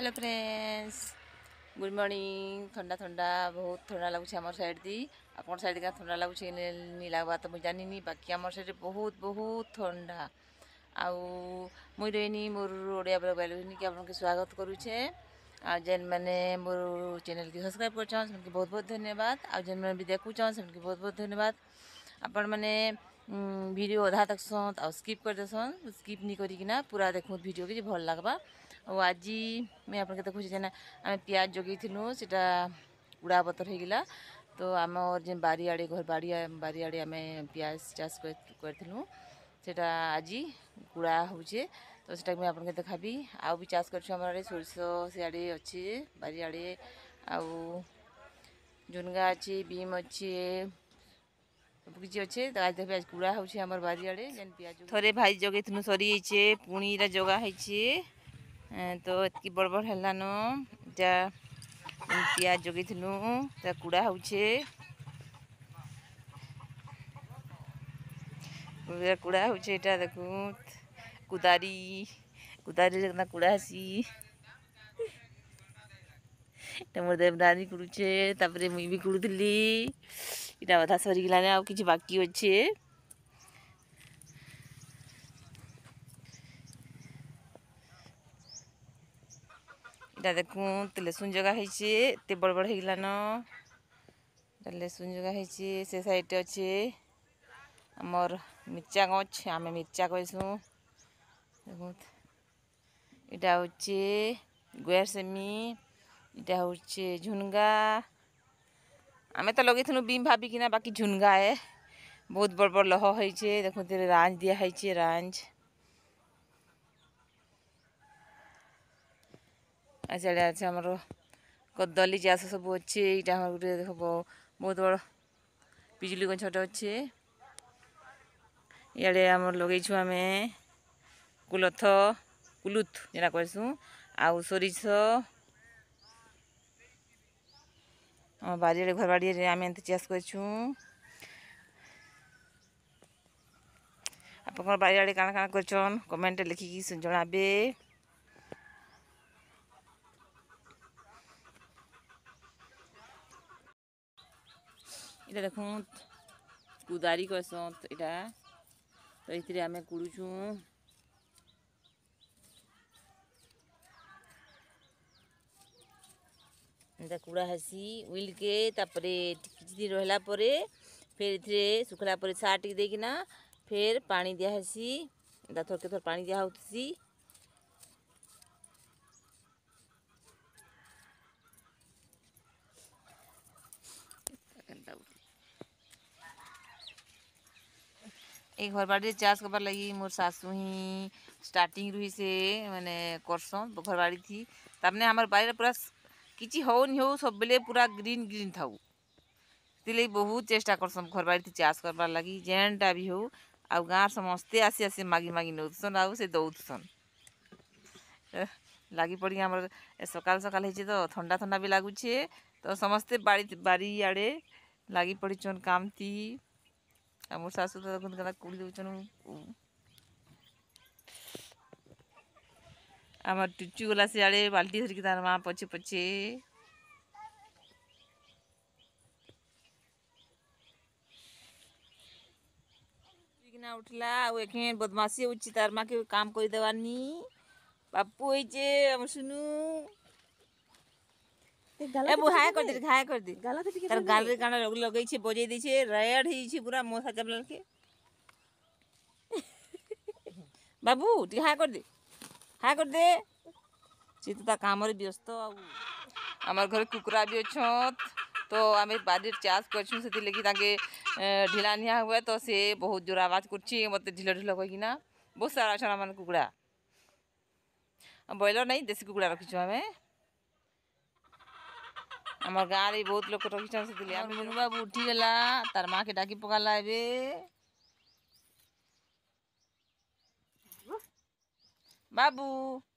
hello friends good morning থা থা বহুত থা লাগুছে আমার সাইডদি আপনার সাইড কা থা লাগুছে নি লাগবা তো মুই জানিনি বাকি আমার সাইডে বহুত বহুত থা আউ মুই রইনি মোর ওড়িয়া ব্লগ বাইলকে আপনাকে স্বাগত করুছে আর যেন মানে মোর চ্যানেলকে সবসক্রাইব করছন সেমানকে বহুত বহুত ধন্যবাদ আর যেন মানে দেখুছন সেমানকে বহুত বহুত ধন্যবাদ আপন মানে ভিডিও অধা দেখছন আর স্কিপ করে দেছন স্কিপ নি করিকিনা পুরা দেখুন ভিডিওকে যে ভাল লাগবা ଆଉ ଆଜି ମୁଇଁ ଆପଣକେ ଦେଖୁଛେ ଯେନ୍ ଆମେ ପିଆଜ ଯୋଗେଇଥିଲୁ ସେଟା ଉଡ଼ା ପତର ହେଇଗଲା ତ ଆମର ଯେନ୍ ବାରିଆଡ଼େ ଘର ବାଡ଼ି ବାରିଆଡ଼େ ଆମେ ପିଆଜ ଚାଷ କରିଥିଲୁ ସେଟା ଆଜି ଗୁଡ଼ା ହଉଛେ ତ ସେଟାକୁ ମୁଇଁ ଆପଣକେ ଦେଖାବି ଆଉ ବି ଚାଷ କରିଛୁ ଆମର ଆଡ଼େ ସୋରିଷ ସିଆଡ଼େ ଅଛେ ବାରିଆଡ଼େ ଆଉ ଜୁନଗା ଅଛି ବିମ୍ ଅଛି ସବୁ କିଛି ଅଛେ ଆଜି ପିଆଜ ଗୁଡ଼ା ହଉଛି ଆମର ବାରିଆଡ଼େ ଯେନ୍ ପିଆଜ ଥରେ ଭାଇ ଯୋଗେଇଥିଲୁ ସରିଯାଇଛେ ପୁଣି ଏଇଟା ଯୋଗା ହେଇଛେ তো ଏତ୍କି ବଡ଼ ବଡ଼ ହେଲାନ ଏଇଟା ପିଆଜ ଜଗେଇଥିଲୁ ତା କୁଡ଼ା ହେଉଛେ କୁଡ଼ା ହେଉଛେ ଏଇଟା ଦେଖୁ କୁଦାରୀ କୁଦାରୀରେ କେନ୍ତା କୁଡ଼ା ହେସି ଏଇଟା ମୋର ଦେବଦାରୀ କୁଡ଼ୁଛେ ତାପରେ ମୁଇଁ ବି କୁଡ଼ୁଥିଲି ଏଇଟା ଅଧା ସରିଗଲାନି ଆଉ କିଛି ବାକି ଅଛେ এটা দেখুন লেসুন জগা হয়েছে এতে বড় বড় হয়ে গেলান এটা লেসুন জগা হয়েছে সে সাইডে অছে আমার মির্চা গছ আমি মির্চা কইসু দেখুন এটা হচ্ছে গুয়ার সেমি এটা হচ্ছে ঝুনগা আমি তো লগাইলু বিম ভাবি কিনা বাকি ঝুনগা এ বহুত বড় বড় লহ হয়েছে দেখুন রাঞ্জ দিয়া হয়েছে রাঞ্জ ଆଚାଡ଼େ ଅଛି ଆମର କଦଳୀ ଚାଷ ସବୁ ଅଛି ଏଇଟା ଆମର ଗୋଟେ ଦେଖ ବହୁତ ବଡ଼ ପିଜୁଳି ଗଛଟେ ଅଛି ଇଆଡ଼େ ଆମର ଲଗେଇଛୁ ଆମେ କୁଲଥ କୁଲୁଥ ଯେଟା କହିସୁଁ ଆଉ ସୋରିଷ ଆମ ବାଡ଼ିରେ ଘର ବାଡ଼ିରେ ଆମେ ଏମିତି ଚାଷ କରିଛୁ ଆପଣଙ୍କର ବାରିଆଡ଼େ କାଣା କାଣା କରିଛନ୍ କମେଣ୍ଟରେ ଲେଖିକି ଜଣାବେ इटा देख कुदारी कहसन इटा तो ये आम कूड़ू कूड़ा हसी उल के तापरे दिन रहा फिर ये सुखला सार टे देना फिर पानी दिहसी थर के पा पानी दिहसी एक घर बाड़ी चाष करवार लगी मोर सासू ही स्टार्टिंग रु से मैंने करसन घर बाड़ी थी तमें आम बाड़ी पूरा किसी हो नहीं हो सब बेले पूरा ग्रीन ग्रीन था इसलिए बहुत चेष्टा करसन घर बाड़ी थी चाष करवार लगी जेनटा भी हो आउ गाँव समस्ते आसी आसी मागी मागी नौसन आ दौसन लग पड़ी आम আমার সকাল সকাল হয়েছে थंडा থন্ডা থন্ডা বি লাগুছে তো সমস্তে বাড়ি বাড়ি আড়ে লাগি काम थी আমার শাশুড়ি তখন কেনা কুড়ি দেউছন আমার টুচু গলা সিয়াড়ে বাল্টি ধরিকি তার মা পছে পছে না উঠলা ও এখানে বদমাসি হচ্ছে তার মাকে কাম করে দেওয়ার নি বাপু হয়েছে আমার শুনু বাবু সে তো তা কামরে ব্যস্ত আমার ঘরে কুকুরা বি অছত তো আমি বাড়ির চাষ করছু সেগে তাকে ঢিলা নিয়া হুয়ে তো সে বহু জোর আওয়াজ করছি মতো ঢিল ঢিল কিনা বহু সারা আছে আমার মানে কুকুড়া ব্রয়লার নাই দেশি কুকুড়া রাখিছু আমি हमर गाँव बहुत लोग रखी मुनु बाबू उठी गला तार माँ के डाकी पकाला ए बाबू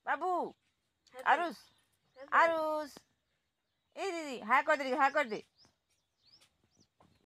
बाबू आरुष आरुष ए दीदी हाय कर दे हाय कर दे